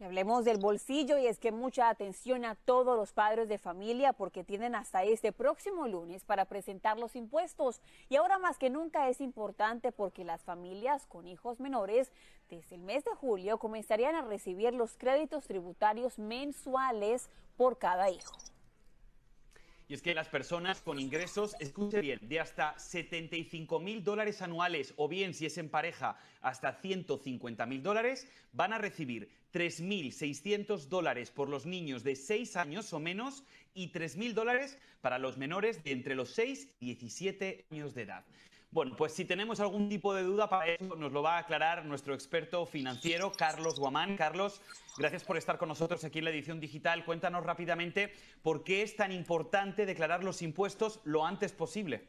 Y hablemos del bolsillo y es que mucha atención a todos los padres de familia porque tienen hasta este próximo lunes para presentar los impuestos. Y ahora más que nunca es importante porque las familias con hijos menores desde el mes de julio comenzarían a recibir los créditos tributarios mensuales por cada hijo. Y es que las personas con ingresos, escuche bien, de hasta 75 mil dólares anuales o bien si es en pareja hasta 150 mil dólares, van a recibir 3.600 dólares por los niños de 6 años o menos y 3.000 dólares para los menores de entre los 6 y 17 años de edad. Bueno, pues si tenemos algún tipo de duda, para eso nos lo va a aclarar nuestro experto financiero, Carlos Guamán. Carlos, gracias por estar con nosotros aquí en la edición digital. Cuéntanos rápidamente por qué es tan importante declarar los impuestos lo antes posible.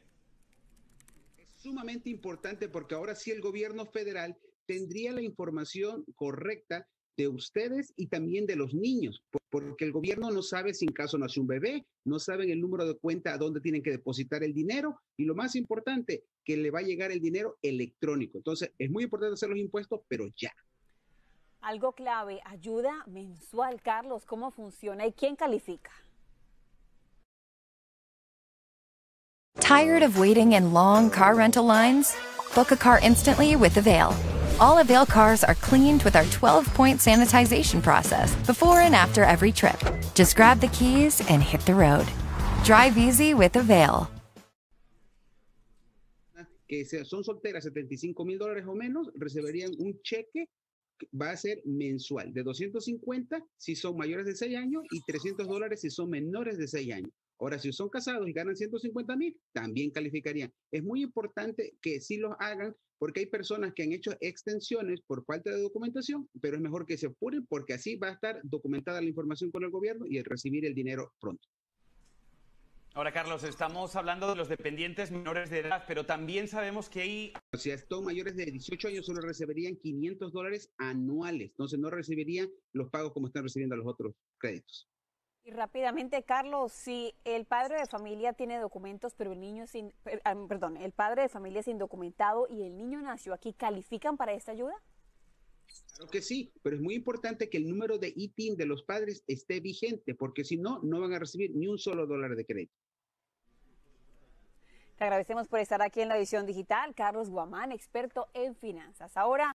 Es sumamente importante porque ahora sí el gobierno federal tendría la información correcta de ustedes y también de los niños, porque el gobierno no sabe si en caso nace un bebé, no saben el número de cuenta a dónde tienen que depositar el dinero y lo más importante, que le va a llegar el dinero electrónico. Entonces, es muy importante hacer los impuestos, pero ya. Algo clave, ayuda mensual, Carlos, ¿cómo funciona y quién califica? Tired of waiting in long car rental lines? Book a car instantly with Avail. all Avail cars are cleaned with our 12 point sanitization process before and after every trip. Just grab the keys and hit the road. Drive easy with Avail. Que son solteras 75 mil dólares o menos, recibirían un cheque va a ser mensual de 250 si son mayores de 6 años y 300 dólares si son menores de 6 años. Ahora, si son casados y ganan 150 mil, también calificarían. Es muy importante que sí los hagan porque hay personas que han hecho extensiones por falta de documentación, pero es mejor que se apuren porque así va a estar documentada la información con el gobierno y el recibir el dinero pronto. Ahora, Carlos, estamos hablando de los dependientes menores de edad, pero también sabemos que hay... Si estos mayores de 18 años, solo recibirían 500 dólares anuales, entonces no recibirían los pagos como están recibiendo los otros créditos. Y rápidamente, Carlos, si el padre de familia tiene documentos, pero el niño sin, ah, perdón, el padre de familia es indocumentado y el niño nació aquí, ¿califican para esta ayuda? Claro que sí, pero es muy importante que el número de ITIN de los padres esté vigente, porque si no, no van a recibir ni un solo dólar de crédito. Te agradecemos por estar aquí en la edición digital, Carlos Guamán, experto en finanzas. Ahora